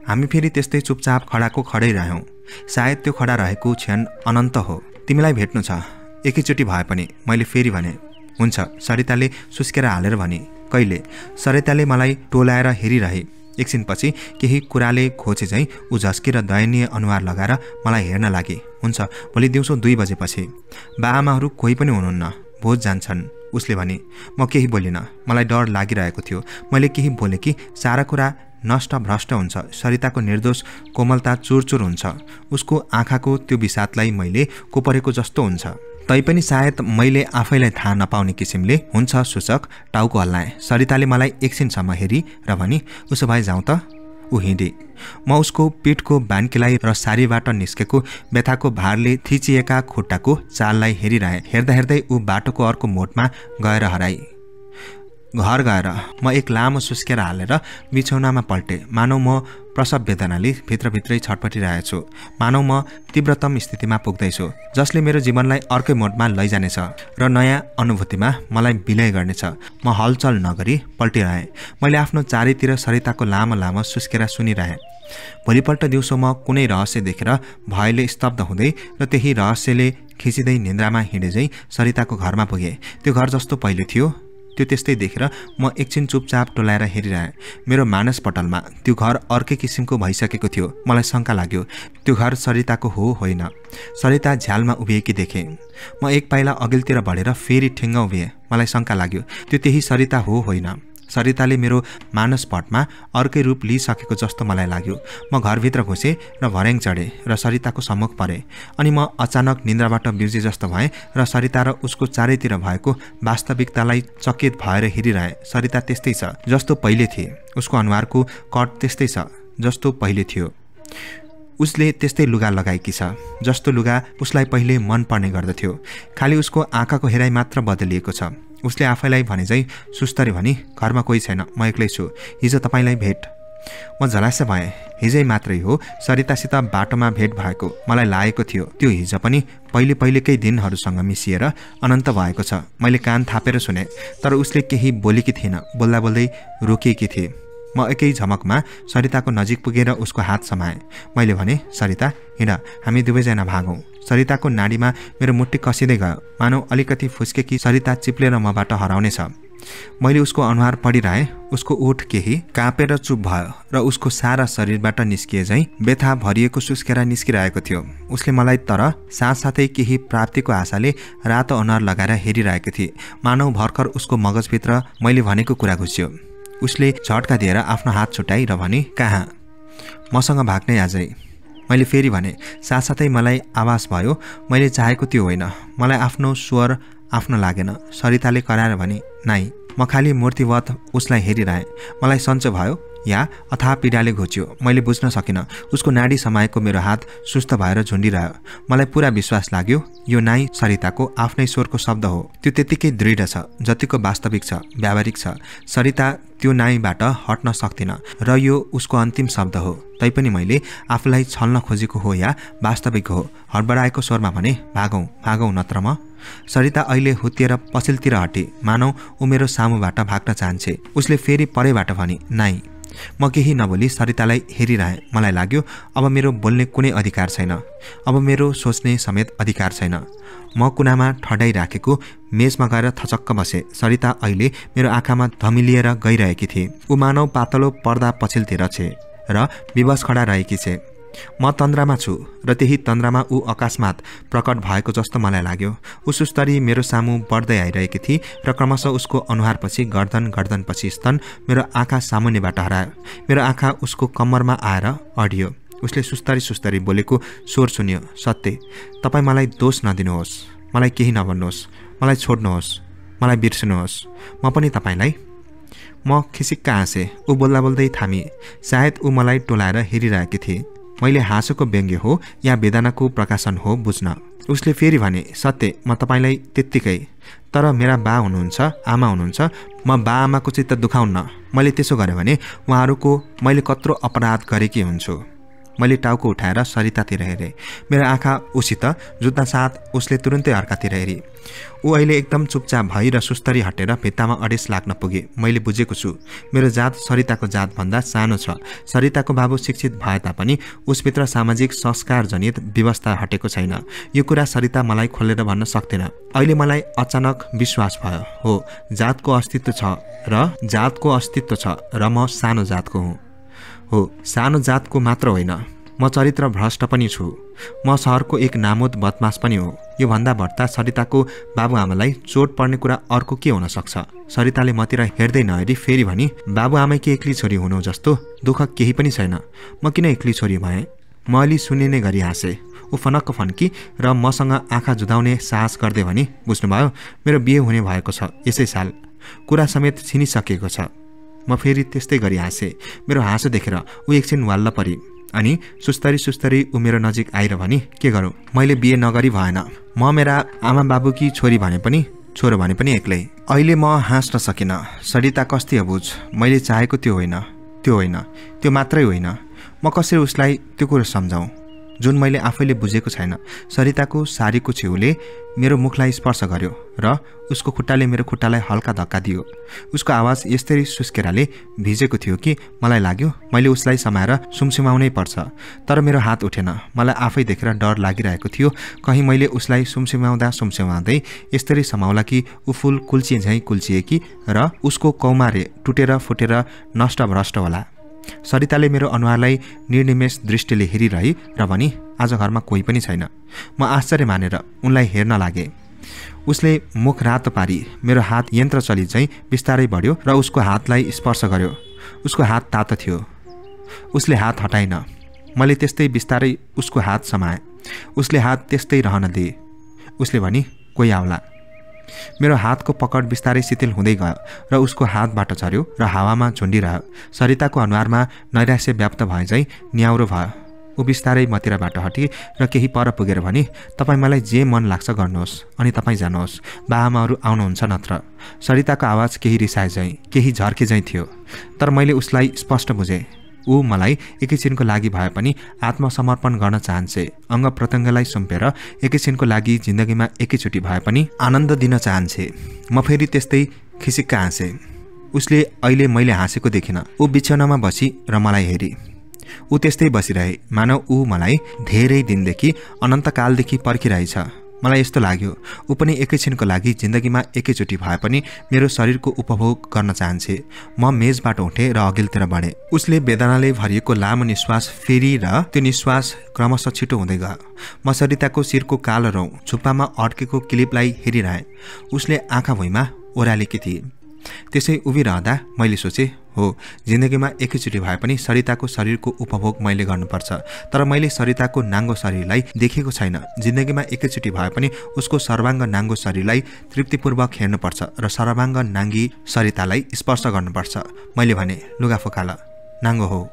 हामी फेरि त्यस्तै चुपचाप खडाको खडै रह्यौँ सायद त्यो खडा रहेको क्षण अनन्त हो तिमीलाई भेट्नु छ एकैचोटि भए पनि मैले फेरि भने हुन्छ सरिताले सुस्केर हालेर भने कहिले सरिताले मलाई टोलाएर हेरिरहे एकछिनपछि केही कुराले खोजे झैँ ऊ झस्केर दयनीय अनुहार लगाएर मलाई हेर्न लागे हुन्छ भोलि दिउँसो दुई बजेपछि आमाहरू कोही पनि हुनुहुन्न भोज जान्छन् उसले भने म केही बोलिनँ मलाई डर लागिरहेको थियो मैले केही बोलेँ कि सारा कुरा नष्ट भ्रष्ट हुन्छ सरिताको निर्दोष कोमलता चुरचुर हुन्छ उसको आँखाको त्यो विषादलाई मैले कोपरेको जस्तो हुन्छ तैपनि सायद मैले आफैलाई थाहा नपाउने किसिमले हुन्छ सूचक टाउको हल्लाएँ सरिताले मलाई एकछिनसम्म हेरी र भनी उसो भए जाउँ त ऊ हिँडे म उसको पेटको बान्केलाई र सारीबाट निस्केको व्यथाको भारले थिचिएका खुट्टाको चाललाई हेरिरहेँ हेर्दा हेर्दै ऊ बाटोको अर्को मोडमा गएर हराए घर गएर म एक लामो सुस्केरा हालेर बिछौनामा पल्टेँ मानौ म प्रसव वेदनाले भित्रभित्रै छटपटिरहेछु मानौ म तीव्रतम स्थितिमा पुग्दैछु जसले मेरो जीवनलाई अर्कै मोडमा लैजानेछ र नयाँ अनुभूतिमा मलाई विलय गर्नेछ म हलचल नगरी पल्टिरहेँ मैले आफ्नो चारैतिर सरिताको लामो लामो सुस्केरा सुनिरहेँ भोलिपल्ट दिउँसो म कुनै रहस्य देखेर भयले स्तब्ध हुँदै र त्यही रहस्यले खिचिँदै निन्द्रामा हिँडेझै सरिताको घरमा पुगेँ त्यो घर जस्तो पहिले थियो त्यो त्यस्तै देखेर म एकछिन चुपचाप टोलाएर हेरिरहेँ मेरो मानसपटलमा त्यो घर अर्कै किसिमको भइसकेको थियो मलाई शङ्का लाग्यो त्यो घर सरिताको हो होइन सरिता झ्यालमा उभिएकी देखेँ म एक पाइला अघिल्तिर बढेर फेरि ठेङ्ग उभिएँ मलाई शङ्का लाग्यो त्यो त्यही सरिता हो होइन सरिताले मेरो मानसपटमा अर्कै रूप लिइसकेको जस्तो मलाई लाग्यो म घरभित्र घुसेँ र भर्याङ चढेँ र सरिताको सम्मुख परेँ अनि म अचानक निन्द्राबाट बिउजे जस्तो भएँ र सरिता र उसको चारैतिर भएको वास्तविकतालाई चकित भएर हेरिरहेँ सरिता त्यस्तै छ जस्तो पहिले थिए उसको अनुहारको कट त्यस्तै छ जस्तो पहिले थियो उसले त्यस्तै लुगा लगाएकी छ जस्तो लुगा उसलाई पहिले मनपर्ने गर्दथ्यो खालि उसको आँखाको हेराइ मात्र बदलिएको छ उसले आफैलाई भने चाहिँ सुस्तरे भने घरमा कोही छैन म एक्लै छु हिजो तपाईँलाई भेट म झलास भएँ हिजै मात्रै हो सरितासित बाटोमा भेट भएको मलाई लागेको थियो त्यो हिजो पनि पहिले पहिलेकै दिनहरूसँग मिसिएर अनन्त भएको छ मैले कान थापेर सुने तर उसले केही बोलेकी थिएन बोल्दा बोल्दै रोकिएकी थिए म एकै झमकमा सरिताको नजिक पुगेर उसको हात समाएँ मैले भने सरिता हिँड हामी दुवैजना भागौँ सरिताको नाडीमा मेरो मुट्टी कसिँदै गयो मानौ अलिकति फुस्केकी सरिता चिप्लेर मबाट हराउनेछ मैले उसको अनुहार पढिरहेँ उसको ओठ केही काँपेर चुप भयो र उसको सारा शरीरबाट निस्किए झैँ बेथा भरिएको सुस्केर निस्किरहेको थियो उसले मलाई तर साथसाथै केही प्राप्तिको आशाले रातो अनुहार लगाएर हेरिरहेको थिए मानव भर्खर उसको मगजभित्र मैले भनेको कुरा घुस्यो उसले झट्का दिएर आफ्नो हात छुट्याई र भने कहाँ मसँग भाग्ने आजै मैले फेरि भने साथसाथै मलाई आवाज भयो मैले चाहेको त्यो होइन मलाई आफ्नो स्वर आफ्नो लागेन सरिताले कराएर भने नाइ म खालि मूर्तिवत उसलाई हेरिरहेँ मलाई सन्चो भयो या अथा पीडाले घोच्यो मैले बुझ्न सकिनँ उसको नाडी समाएको मेरो हात सुस्त भएर झुन्डिरह्यो मलाई पुरा विश्वास लाग्यो यो नाइ सरिताको आफ्नै स्वरको शब्द हो त्यो त्यतिकै दृढ छ जतिको वास्तविक छ व्यावहारिक छ सरिता त्यो नाइबाट हट्न सक्दिन र यो उसको अन्तिम शब्द हो तैपनि मैले आफूलाई छल्न खोजेको हो या वास्तविक हो हडबडाएको स्वरमा भने भागौँ भागौँ नत्र म सरिता अहिले हुत्तिएर पछिल्तिर हटे मानौ ऊ मेरो सामुबाट भाग्न चाहन्छे उसले फेरि परेबाट भने नाइ म केही नभोली सरितालाई हेरिरहेँ मलाई लाग्यो अब मेरो बोल्ने कुनै अधिकार छैन अब मेरो सोच्ने समेत अधिकार छैन म कुनामा ठडाइराखेको मेजमा गएर थचक्क बसेँ सरिता अहिले मेरो आँखामा धमिलिएर गइरहेकी थिए ऊ मानव पातलो पर्दा पछिल्तिर छे र विवश खडा रहेकी छे म तन्द्रामा छु र त्यही तन्द्रामा ऊ अकास्मात प्रकट भएको जस्तो मलाई लाग्यो ऊ सुस्तरी मेरो सामु बढ्दै आइरहेकी थिए र क्रमशः उसको अनुहारपछि गर्दन गर्दनपछि स्तन मेरो आँखा सामुन्नेबाट हरायो मेरो आँखा उसको कम्मरमा आएर अडियो उसले सुस्तरी सुस्तरी बोलेको स्वर सुन्यो सत्य तपाईँ मलाई दोष नदिनुहोस् मलाई केही नभन्नुहोस् मलाई छोड्नुहोस् मलाई बिर्सनुहोस् म पनि तपाईँलाई म खिसिक्क हाँसेँ ऊ बोल्दा बोल्दै थामिएँ सायद ऊ मलाई टोलाएर हेरिरहेकी थिए मैले हाँसोको व्यङ्ग्य हो या वेदनाको प्रकाशन हो बुझ्न उसले फेरि भने सत्य म तपाईँलाई त्यत्तिकै तर मेरा बा हुनुहुन्छ आमा हुनुहुन्छ म बा आमाको चित्त दुखाउन्न मैले त्यसो गरेँ भने उहाँहरूको मैले कत्रो अपराध गरेकी हुन्छु मैले टाउको उठाएर सरितातिर हेरेँ मेरो आँखा उसित जुत्ता साथ उसले तुरुन्तै अर्कातिर हेरेँ ऊ अहिले एकदम चुपचाप भई र सुस्तरी हटेर भित्तामा अडेस लाग्न पुगे मैले बुझेको छु मेरो जात सरिताको जातभन्दा सानो छ सरिताको बाबु शिक्षित भए तापनि उसभित्र सामाजिक संस्कार जनित व्यवस्था हटेको छैन यो कुरा सरिता मलाई खोलेर भन्न सक्दैन अहिले मलाई अचानक विश्वास भयो हो जातको अस्तित्व छ र जातको अस्तित्व छ र म सानो जातको हुँ हो सानो जातको मात्र होइन म चरित्र भ्रष्ट पनि छु म सहरको एक नामोद बदमास पनि हो योभन्दा भट्टा सरिताको बाबुआमालाई चोट पर्ने कुरा अर्को के हुन सक्छ सरिताले मतिर हेर्दै नहेरी फेरि भने बाबुआमै के एक्लै छोरी हुनु जस्तो दुःख केही पनि छैन म किन एक्लै छोरी भएँ म अलि सुनिने गरी हाँसेँ ऊ फनक्क फन्की र मसँग आँखा जुदाउने साहस गर्दै भने बुझ्नुभयो मेरो बिहे हुने भएको छ यसै साल कुरा समेत छिनिसकेको छ म फेरि त्यस्तै गरी हाँसेँ मेरो हाँसो देखेर ऊ एकछिन वाल्ल परी अनि सुस्तरी सुस्तरी ऊ मेरो नजिक आएर भने के गरौँ मैले बिहे नगरी भएन म मेरा आमा बाबु कि छोरी भने पनि छोरो भने पनि एक्लै अहिले म हाँस्न सकिनँ सरिता कस्ती बुझ मैले चाहेको त्यो होइन त्यो होइन त्यो मात्रै होइन म कसरी उसलाई त्यो कुरो सम्झाउँ जुन मैले आफैले बुझेको छैन सरिताको सारीको छेउले मेरो मुखलाई स्पर्श गर्यो र उसको खुट्टाले मेरो खुट्टालाई हल्का धक्का दियो उसको आवाज यस्तै सुस्केराले भिजेको थियो कि मलाई लाग्यो मैले उसलाई समाएर सुमसुमाउनै पर्छ तर मेरो हात उठेन मलाई आफै देखेर डर लागिरहेको थियो कहीँ मैले उसलाई सुमसुमाउँदा सुमसुमाउँदै यस्तरी समाउला कि ऊ फुल कुल्चिए झैँ कुल्चिए कि र उसको कौमारे टुटेर फुटेर नष्ट भ्रष्ट होला सरिताले मेरो अनुहारलाई निर्निमेष दृष्टिले हेरिरहे र भनी आज घरमा कोही पनि छैन म आश्चर्य मानेर उनलाई हेर्न लागे उसले मुख रातो पारी मेरो हात यन्त्र चली चाहिँ बिस्तारै बढ्यो र उसको हातलाई स्पर्श गर्यो उसको हात तातो थियो उसले हात हटाएन मैले त्यस्तै बिस्तारै उसको हात समाएँ उसले हात त्यस्तै रहन दिएँ उसले भने कोही आउला मेरो हातको पकड बिस्तारै शिथिल हुँदै गयो र उसको हातबाट झऱ्यो र हावामा झुन्डिरह्यो सरिताको अनुहारमा नैराश्य व्याप्त भए चाहिँ न्याउरो भयो ऊ बिस्तारै मतिरबाट हटी र केही पर पुगेर भने तपाईँ मलाई जे मन लाग्छ गर्नुहोस् अनि तपाईँ जानुहोस् बाआमाहरू आउनुहुन्छ नत्र सरिताको आवाज केही रिसाए झैँ केही झर्के झैँ थियो तर मैले उसलाई स्पष्ट बुझेँ ऊ मलाई एकैछिनको लागि भए पनि आत्मसमर्पण गर्न चाहन्छे अङ्ग प्रत्यङ्गलाई सुम्पेर एकैछिनको लागि जिन्दगीमा एकैचोटि भए पनि आनन्द दिन चाहन्छे म फेरि त्यस्तै खिसिक्का हाँसेँ उसले अहिले मैले हाँसेको देखिनँ ऊ बिछनामा बसी र मलाई हेरी ऊ त्यस्तै बसिरहे मानव ऊ मलाई धेरै दिनदेखि अनन्तकालदेखि पर्खिरहेछ मलाई यस्तो लाग्यो ऊ पनि एकैछिनको लागि जिन्दगीमा एकैचोटि भए पनि मेरो शरीरको उपभोग गर्न चाहन्छे म मेजबाट उठेँ र अघिल्तिर बढेँ उसले वेदनाले भरिएको लामो निश्वास फेरि र त्यो निश्वास क्रमशः छिटो हुँदै गयो म सरिताको शिरको कालो रौँ छुप्पामा अड्केको क्लिपलाई हेरिरहेँ उसले आँखा भुइँमा ओह्रालेकी थिए त्यसै उभिरहँदा मैले सोचेँ हो जिन्दगीमा एकैचोटि भए पनि सरिताको शरीरको उपभोग मैले गर्नुपर्छ तर मैले सरिताको नाङ्गो शरीरलाई देखेको छैन जिन्दगीमा एकैचोटि भए पनि उसको सर्वाङ्ग नाङ्गो शरीरलाई तृप्तिपूर्वक हेर्नुपर्छ र सर्वाङ्ग नाङ्गी सरितालाई स्पर्श गर्नुपर्छ मैले भने लुगा नाङ्गो हो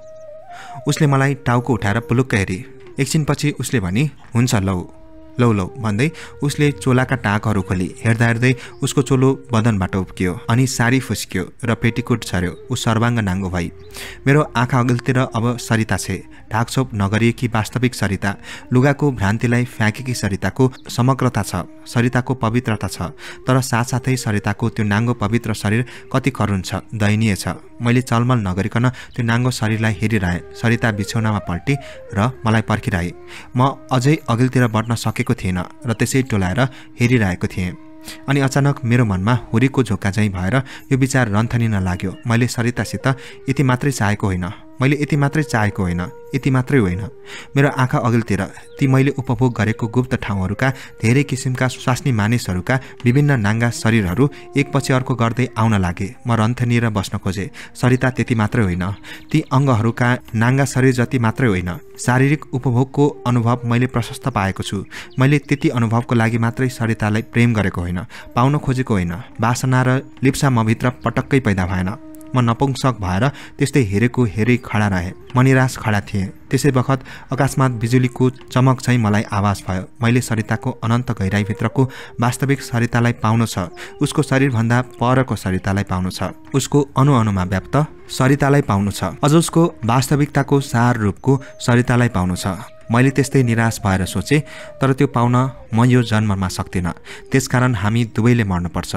उसले मलाई टाउको उठाएर पुलुक्क हेरेँ एकछिनपछि उसले भने हुन्छ लौ लौ लौ भन्दै उसले चोलाका टाकहरू खोली हेर्दा हेर्दै उसको चोलो बदनबाट उब्कियो अनि सारी फुस्कियो र पेटीकोट छर्यो ऊ सर्वाङ्ग नाङ्गो भई मेरो आँखा अघिल्तिर अब सरिता छे ढाकछोप नगरिएकी वास्तविक सरिता लुगाको भ्रान्तिलाई फ्याँकेकी सरिताको समग्रता छ सरिताको पवित्रता छ तर साथसाथै सरिताको त्यो नाङ्गो पवित्र शरीर कति करुण छ दयनीय छ मैले चालमाल नगरिकन त्यो नाङ्गो शरीरलाई हेरिरहेँ सरिता बिछौनामा पल्टी र मलाई पर्खिरहे म अझै अघिल्तिर बढ्न सकेको थिएन र त्यसै टोलाएर हेरिरहेको थिएँ अनि अचानक मेरो मनमा हुरीको झोका झैँ भएर यो विचार रन्थनिन लाग्यो मैले सरितासित यति मात्रै चाहेको होइन मैले यति मात्रै चाहेको होइन यति मात्रै होइन मेरो आँखा अघिल्तिर ती मैले उपभोग गरेको गुप्त ठाउँहरूका धेरै किसिमका स्वास्नी मानिसहरूका विभिन्न नाङ्गा शरीरहरू एकपछि अर्को गर्दै आउन लागे म रन्थनिएर बस्न खोजेँ सरिता त्यति मात्रै होइन ती अङ्गहरूका नाङ्गा शरीर जति मात्रै होइन शारीरिक उपभोगको अनुभव मैले प्रशस्त पाएको छु मैले त्यति अनुभवको लागि मात्रै सरितालाई प्रेम गरेको होइन पाउन खोजेको होइन वासना र लिप्सा मभित्र पटक्कै पैदा भएन म नपुङ्सक भएर त्यस्तै हेरेको हेरे खडा रहेँ म निराश खडा थिएँ त्यसै बखत अकस्मात बिजुलीको चमक चाहिँ मलाई आवाज भयो मैले सरिताको अनन्त गहिराईभित्रको वास्तविक सरितालाई पाउनु छ उसको शरीरभन्दा परको सरितालाई पाउनु छ उसको अनुअनुमा व्याप्त सरितालाई पाउनु छ अझ उसको वास्तविकताको सार रूपको सरितालाई पाउनु छ मैले त्यस्तै निराश भएर सोचेँ तर त्यो पाउन म यो जन्ममा सक्दिनँ त्यसकारण हामी दुवैले मर्नुपर्छ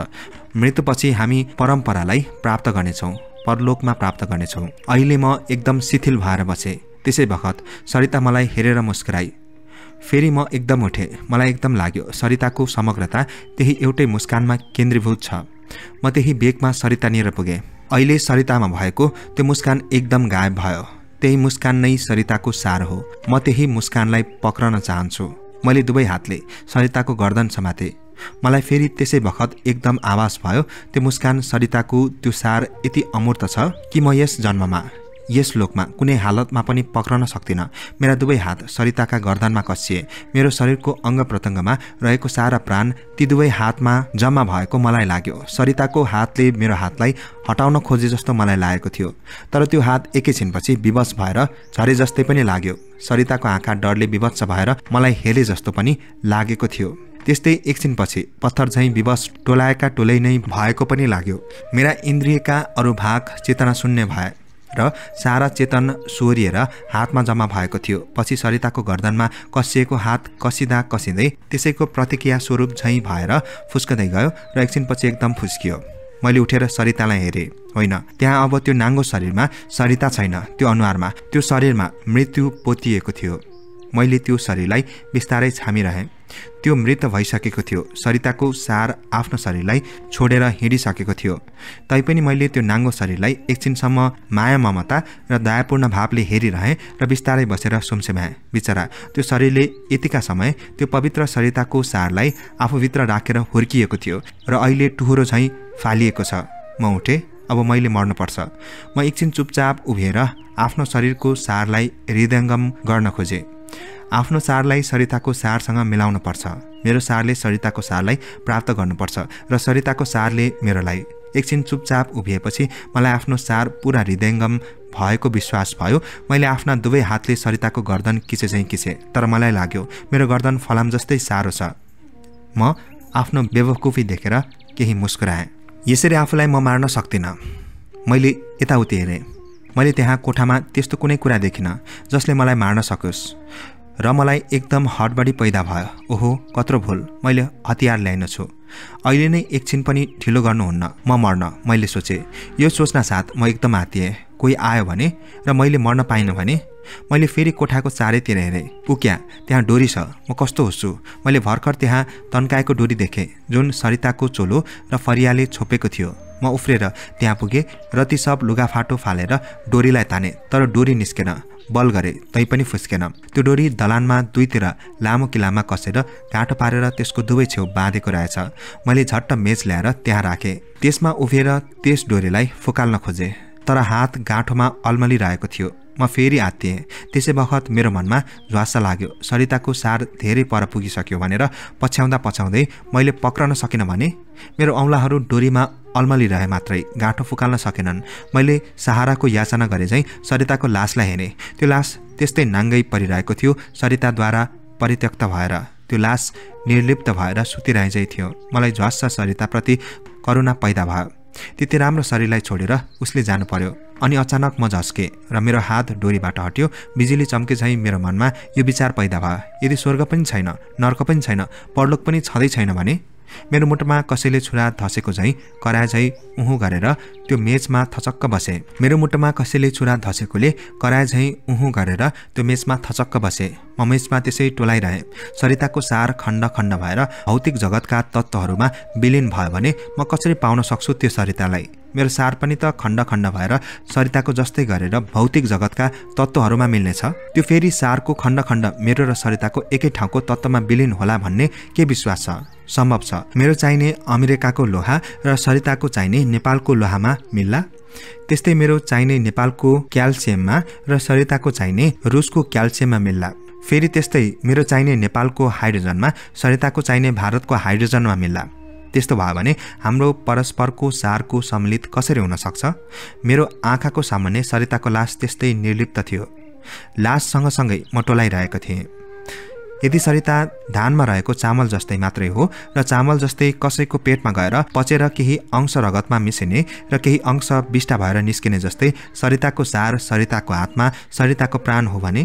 मृत्युपछि हामी परम्परालाई प्राप्त गर्नेछौँ परलोकमा प्राप्त गर्नेछौँ अहिले म एकदम शिथिल भएर बसेँ त्यसै बखत सरिता मलाई हेरेर मुस्कुराई फेरि म एकदम उठेँ मलाई एकदम लाग्यो सरिताको समग्रता त्यही एउटै मुस्कानमा केन्द्रीभूत छ म त्यही बेगमा सरिता निर पुगेँ अहिले सरितामा भएको त्यो मुस्कान एकदम गायब भयो त्यही मुस्कान नै सरिताको सार हो म त्यही मुस्कानलाई पक्रन चाहन्छु मैले दुवै हातले सरिताको गर्दन समातेँ मलाई फेरि त्यसै बखत एकदम आवाज भयो त्यो मुस्कान सरिताको त्यो सार यति अमूर्त छ कि म यस जन्ममा यस लोकमा कुनै हालतमा पनि पक्रन सक्दिनँ मेरा दुवै हात सरिताका गर्दनमा कसिए मेरो शरीरको अङ्ग प्रत्यङ्गमा रहेको सारा प्राण ती दुवै हातमा जम्मा भएको मलाई लाग्यो सरिताको हातले मेरो हातलाई हटाउन खोजे जस्तो मलाई लागेको थियो तर त्यो हात एकैछिनपछि विवश भएर झरे जस्तै पनि लाग्यो सरिताको आँखा डरले विवश भएर मलाई हेरे जस्तो पनि लागेको थियो त्यस्तै एकछिनपछि पत्थर झैँ विवश टोलाएका टोलै नै भएको पनि लाग्यो मेरा इन्द्रियका अरू भाग चेतना शून्य भए र सारा चेतन सोरिएर हातमा जम्मा भएको थियो पछि सरिताको गर्दनमा कसिएको हात कसिँदा कसिँदै त्यसैको प्रतिक्रिया स्वरूप झैँ भएर फुस्कँदै गयो र एकछिनपछि एकदम फुस्कियो मैले उठेर सरितालाई हेरेँ होइन त्यहाँ अब त्यो नाङ्गो शरीरमा सरिता छैन त्यो अनुहारमा त्यो शरीरमा मृत्यु पोतिएको थियो मैले त्यो शरीरलाई बिस्तारै छामिरहेँ त्यो मृत भइसकेको थियो सरिताको सार आफ्नो शरीरलाई छोडेर हिँडिसकेको थियो तैपनि मैले त्यो नाङ्गो शरीरलाई एकछिनसम्म माया ममता र दयापूर्ण भावले हेरिरहेँ र बिस्तारै बसेर सुम्सेमाएँ बिचरा त्यो शरीरले यतिका समय त्यो पवित्र सरिताको सारलाई आफूभित्र राखेर हुर्किएको थियो र अहिले टुहोरो झैँ फालिएको छ म उठेँ अब मैले मर्नुपर्छ म एकछिन चुपचाप उभिएर आफ्नो शरीरको सारलाई हृदयङ्गम गर्न खोजेँ आफ्नो सारलाई सरिताको सारसँग मिलाउनु पर्छ मेरो सारले सरिताको सारलाई प्राप्त गर्नुपर्छ र सरिताको सारले मेरोलाई एकछिन चुपचाप उभिएपछि मलाई आफ्नो सार पुरा हृदयङ्गम भएको विश्वास भयो मैले आफ्ना दुवै हातले सरिताको गर्दन किचे चाहिँ किसे तर मलाई लाग्यो मेरो गर्दन फलाम जस्तै साह्रो छ म आफ्नो बेवकुफी देखेर केही मुस्कुराएँ यसरी आफूलाई म मार्न सक्दिनँ मैले यताउति हेरेँ मैले त्यहाँ कोठामा त्यस्तो कुनै कुरा देखिनँ जसले मलाई मार्न सकोस् र मलाई एकदम हटबडी पैदा भयो ओहो कत्रो भुल मैले हतियार ल्याइन छु अहिले नै एकछिन पनि ढिलो गर्नुहुन्न म मर्न मैले सोचेँ यो सोच्न साथ म एकदम हातिएँ कोही आयो भने र मैले मर्न पाइनँ भने मैले फेरि कोठाको चारैतिर हेरेँ क्या त्यहाँ डोरी छ म कस्तो होस्छु मैले भर्खर त्यहाँ तन्काएको डोरी देखेँ जुन सरिताको चोलो र फरियाले छोपेको थियो म उफ्रेर त्यहाँ पुगेँ र ती सब लुगाफाटो फालेर डोरीलाई ताने तर डोरी निस्केन बल गरे तैपनि फुस्केन त्यो डोरी दलानमा दुईतिर लामो किलामा कसेर घाँटो पारेर त्यसको दुवै छेउ बाँधेको रहेछ मैले झट्ट मेज ल्याएर त्यहाँ राखेँ त्यसमा उभिएर त्यस डोरीलाई फुकाल्न खोजेँ तर हात गाँठोमा अल्मलिरहेको थियो म फेरि आत्तिएँ त्यसै बखत मेरो मनमा झ्वासा लाग्यो सरिताको सार धेरै पर पुगिसक्यो भनेर पछ्याउँदा पछ्याउँदै मैले पक्रन सकिनँ भने मेरो औँलाहरू डोरीमा अल्मलिरहे मात्रै गाँठो फुकाल्न सकेनन् मैले सहाराको याचना गरे चाहिँ सरिताको लासलाई हेरेँ त्यो लास त्यस्तै नाङ्गै परिरहेको थियो सरिताद्वारा परित्यक्त भएर त्यो लास निर्लिप्त भएर सुतिरहेझै थियो मलाई झ्वास्स सरिताप्रति करुणा पैदा भयो त्यति राम्रो शरीरलाई छोडेर उसले जानु पर्यो अनि अचानक म झस्केँ र मेरो हात डोरीबाट हट्यो बिजुली चम्के झैँ मेरो मनमा यो विचार पैदा भयो यदि स्वर्ग पनि छैन नर्क पनि छैन परलोक पनि छँदै छैन भने मेरो मुटुमा कसैले छुरा धसेको झैँ झैँ उहु गरेर त्यो मेचमा थचक्क बसे मेरो मुटुमा कसैले छुरा धसेकोले झैँ उहु गरेर त्यो मेचमा थचक्क बसे म मेचमा त्यसै टोलाइरहेँ सरिताको सार खण्ड खण्ड भएर भौतिक जगतका तत्त्वहरूमा विलिन भयो भने म कसरी पाउन सक्छु त्यो सरितालाई मेरो सार पनि त खण्ड खण्ड भएर सरिताको जस्तै गरेर भौतिक जगतका तत्त्वहरूमा मिल्नेछ त्यो फेरि सारको खण्ड खण्ड मेरो र सरिताको एकै ठाउँको तत्त्वमा विलिन होला भन्ने के विश्वास छ सम्भव छ मेरो चाहिने अमेरिकाको लोहा र सरिताको चाहिने नेपालको लोहामा मिल्ला त्यस्तै मेरो चाहिने नेपालको क्याल्सियममा र सरिताको चाहिने रुसको क्याल्सियममा मिल्ला फेरि त्यस्तै मेरो चाहिने नेपालको हाइड्रोजनमा सरिताको चाहिने भारतको हाइड्रोजनमा मिल्ला त्यस्तो भयो भने हाम्रो परस्परको सारको सम्मिलित कसरी हुनसक्छ मेरो आँखाको सामान्य सरिताको लास त्यस्तै निर्लिप्त थियो लास सँगसँगै म टोलाइरहेको थिएँ यदि सरिता धानमा रहेको चामल जस्तै मात्रै हो र चामल जस्तै कसैको पेटमा गएर पचेर केही अंश रगतमा मिसिने र केही अंश बिष्टा भएर निस्किने जस्तै सरिताको सार सरिताको हातमा सरिताको प्राण हो भने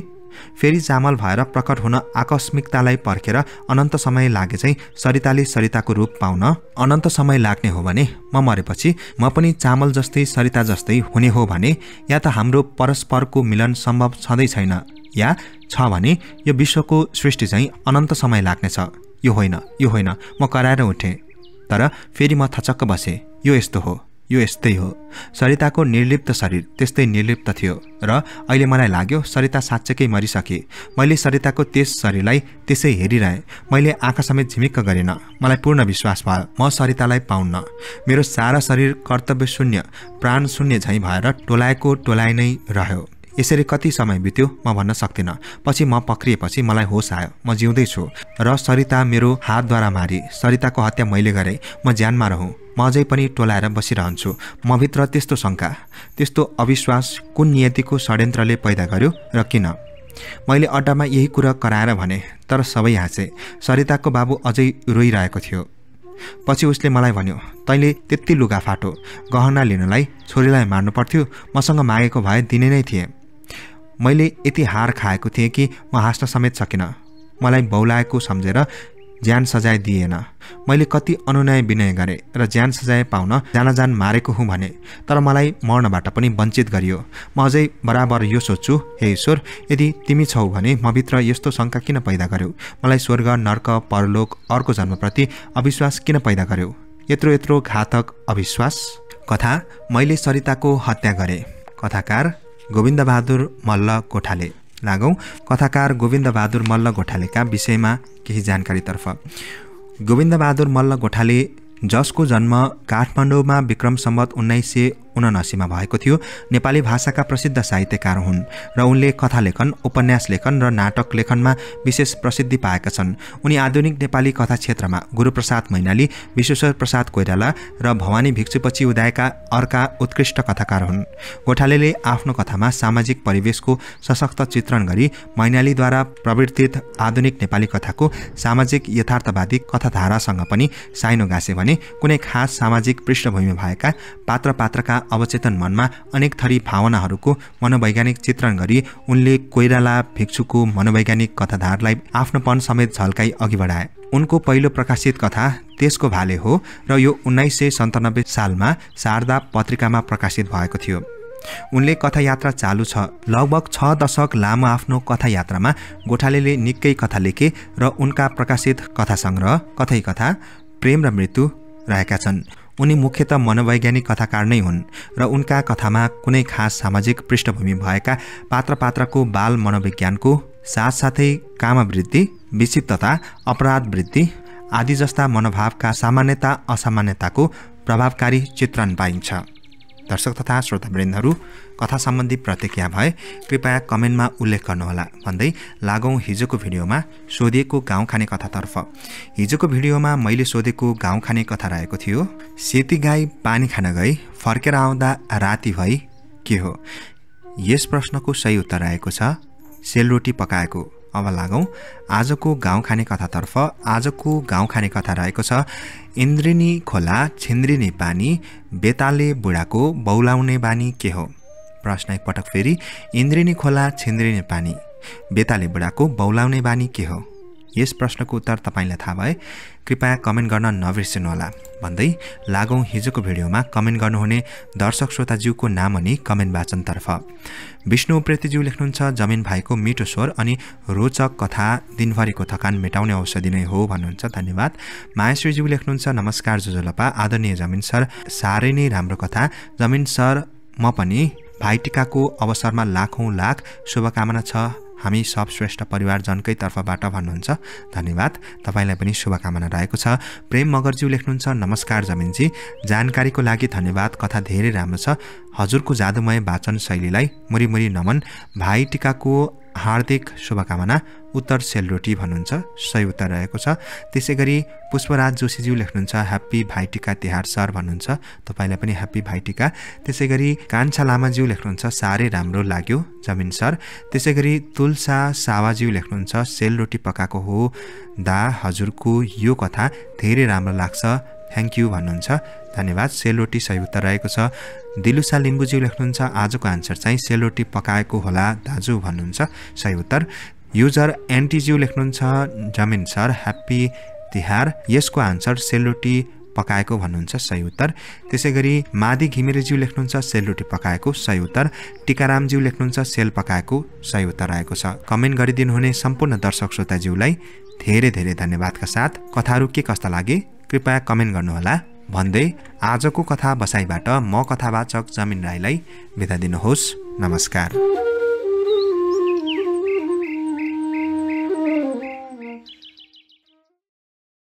फेरि चामल भएर प्रकट हुन आकस्मिकतालाई पर्खेर अनन्त समय लागे चाहिँ सरिताले सरिताको रूप पाउन अनन्त समय लाग्ने हो भने म मरेपछि म पनि चामल जस्तै सरिता जस्तै हुने हो भने या त हाम्रो परस्परको मिलन सम्भव छँदै छैन या छ भने यो विश्वको सृष्टि चाहिँ अनन्त समय लाग्नेछ यो होइन यो होइन म कराएर उठेँ तर फेरि म थचक्क बसेँ यो यस्तो हो यो यस्तै हो सरिताको निर्लिप्त शरीर त्यस्तै निर्लिप्त थियो र अहिले मलाई लाग्यो सरिता साँच्चैकै मरिसके मैले सरिताको त्यस शरीरलाई त्यसै हेरिरहेँ मैले आँखा समेत झिमिक्क गरेन मलाई पूर्ण विश्वास भयो म सरितालाई पाउन्न मेरो सारा शरीर कर्तव्य शून्य प्राण शून्य झैँ भएर टोलाएको टोलाइ नै रह्यो यसरी कति समय बित्यो म भन्न सक्दिनँ पछि म पक्रिएपछि मलाई होस आयो म जिउँदैछु र सरिता मेरो हातद्वारा मारी सरिताको हत्या मैले गरेँ म ज्यानमा रहँ अझै पनि टोलाएर बसिरहन्छु मभित्र त्यस्तो शङ्का त्यस्तो अविश्वास कुन नियतिको षड्यन्त्रले पैदा गर्यो र किन मैले अड्डामा यही कुरा कराएर भने तर सबै हाँसे सरिताको बाबु अझै रोइरहेको थियो पछि उसले मलाई भन्यो तैँले त्यति लुगा फाटो गहना लिनलाई छोरीलाई मार्नु पर्थ्यो मसँग मागेको भए दिने नै थिएँ मैले यति हार खाएको थिएँ कि म हाँस्न समेत सकिनँ मलाई बौलाएको सम्झेर ज्यान सजाय दिएन मैले कति अनुनय विनय गरेँ र ज्यान सजाय पाउन जान जान मारेको हुँ भने तर मलाई मर्नबाट पनि वञ्चित गरियो म अझै बराबर यो सोच्छु हे ईश्वर यदि तिमी छौ भने मभित्र यस्तो शङ्का किन पैदा गर्यौ मलाई स्वर्ग नर्क परलोक अर्को जन्मप्रति अविश्वास किन पैदा गर्यौ यत्रो यत्रो घातक अविश्वास कथा मैले सरिताको हत्या गरेँ कथाकार गोविन्दबहादुर मल्ल कोठाले लागौँ कथाकार गोविन्द बहादुर मल्ल गोठालेका विषयमा केही जानकारीतर्फ बहादुर मल्ल गोठाले जसको जन्म काठमाडौँमा विक्रम सम्बत उन्नाइस सय उनासीमा भएको थियो नेपाली भाषाका प्रसिद्ध साहित्यकार हुन् र उनले कथालेखन उपन्यास लेखन र नाटक लेखनमा विशेष प्रसिद्धि पाएका छन् उनी आधुनिक नेपाली कथा क्षेत्रमा गुरुप्रसाद मैनाली विश्वेश्वर प्रसाद कोइराला र भवानी भिक्षुपछि उदायका अर्का उत्कृष्ट कथाकार हुन् गोठालेले आफ्नो कथामा सामाजिक परिवेशको सशक्त चित्रण गरी मैनालीद्वारा प्रवर्तित आधुनिक नेपाली कथाको सामाजिक यथार्थवादी कथाधारासँग पनि साइनो गाँसे भने कुनै खास सामाजिक पृष्ठभूमि भएका पात्र पात्रका अवचेतन मनमा अनेक थरी भावनाहरूको मनोवैज्ञानिक चित्रण गरी उनले कोइराला भिक्षुको मनोवैज्ञानिक कथाधारलाई आफ्नोपन समेत झल्काई अघि बढाए उनको पहिलो प्रकाशित कथा त्यसको भाले हो र यो उन्नाइस सय सन्तानब्बे सालमा शारदा पत्रिकामा प्रकाशित भएको थियो उनले कथायात्रा चालु छ लगभग छ दशक लामो आफ्नो कथायात्रामा गोठालेले निकै कथा लेखे र उनका प्रकाशित कथा सङ्ग्रह कथै कथा प्रेम र मृत्यु रहेका छन् उनी मुख्यत मनोवैज्ञानिक कथाकार नै हुन् र उनका कथामा कुनै खास सामाजिक पृष्ठभूमि भएका पात्र पात्रको बाल मनोविज्ञानको साथसाथै कामवृत्ति अपराध अपराधवृत्ति आदि जस्ता मनोभावका सामान्यता असामान्यताको प्रभावकारी चित्रण पाइन्छ दर्शक तथा श्रोतावृन्दहरू कथा सम्बन्धी प्रतिक्रिया भए कृपया कमेन्टमा उल्लेख गर्नुहोला भन्दै लागौँ हिजोको भिडियोमा सोधिएको गाउँ खाने कथातर्फ हिजोको भिडियोमा मैले सोधेको गाउँ खाने कथा रहेको थियो सेती गाई पानी खान गई फर्केर आउँदा राति भई के हो यस प्रश्नको सही उत्तर रहेको छ सेलरोटी पकाएको अब लागौँ आजको गाउँ खाने कथातर्फ आजको गाउँ खाने कथा रहेको छ इन्द्रिनी खोला छिन्द्रिनी पानी बेताले बुढाको बौलाउने बानी के हो प्रश्न एकपटक फेरि इन्द्रिनी खोला छिन्द्रिने पानी बेताले बुढाको बौलाउने बानी के हो यस प्रश्नको उत्तर तपाईँलाई थाहा भए कृपया कमेन्ट गर्न नबिर्सिनुहोला भन्दै लागौँ हिजोको भिडियोमा कमेन्ट गर्नुहुने दर्शक श्रोताज्यूको नाम अनि कमेन्ट वाचनतर्फ विष्णु उप्रेतीज्यू लेख्नुहुन्छ जमिन भाइको मिठो स्वर अनि रोचक कथा दिनभरिको थकान मेटाउने औषधि नै हो भन्नुहुन्छ धन्यवाद मायाश्रीज्यू लेख्नुहुन्छ नमस्कार जोजोलपा आदरणीय जमिन सर साह्रै नै राम्रो कथा जमिन सर म पनि भाइटिकाको अवसरमा लाखौँ लाख शुभकामना छ हामी सब परिवार परिवारजनकै तर्फबाट भन्नुहुन्छ धन्यवाद तपाईँलाई पनि शुभकामना रहेको छ प्रेम मगरज्यू लेख्नुहुन्छ नमस्कार जमिनजी जानकारीको लागि धन्यवाद कथा धेरै राम्रो छ हजुरको जादुमय वाचन शैलीलाई मुरीमुरी नमन भाइ टिकाको हार्दिक शुभकामना उत्तर सेलरोटी भन्नुहुन्छ सही उत्तर रहेको छ त्यसै गरी पुष्पराज जोशीज्यू लेख्नुहुन्छ ह्याप्पी भाइटिका तिहार सर भन्नुहुन्छ तपाईँलाई पनि ह्याप्पी भाइटिका त्यसै गरी कान्छा लामाज्यू लेख्नुहुन्छ साह्रै राम्रो लाग्यो जमिन सर त्यसै गरी तुलसा सावाज्यू लेख्नुहुन्छ सेलरोटी पकाएको हो दा हजुरको यो कथा धेरै राम्रो लाग्छ थ्याङ्क यू भन्नुहुन्छ धन्यवाद सेलरोटी सही उत्तर रहेको छ दिलुसा लिम्बुज्यू लेख्नुहुन्छ आजको आन्सर चाहिँ सेलरोटी पकाएको होला दाजु भन्नुहुन्छ सही उत्तर युजर एन्टिज्यू लेख्नुहुन्छ जमिन सर ह्याप्पी तिहार यसको आन्सर सेलरोटी पकाएको भन्नुहुन्छ सही उत्तर त्यसै गरी मादी घिमिरेज्यू लेख्नुहुन्छ सेलरोटी पकाएको सही उत्तर टिकारामज्यू लेख्नुहुन्छ सेल पकाएको सही उत्तर आएको छ कमेन्ट गरिदिनुहुने सम्पूर्ण दर्शक श्रोताज्यूलाई धेरै धेरै धन्यवादका साथ कथाहरू के कस्ता लागे कृपया कमेन्ट गर्नुहोला भन्दै आजको कथा बसाइबाट म कथावाचक जमिन राईलाई बिदा दिनुहोस् नमस्कार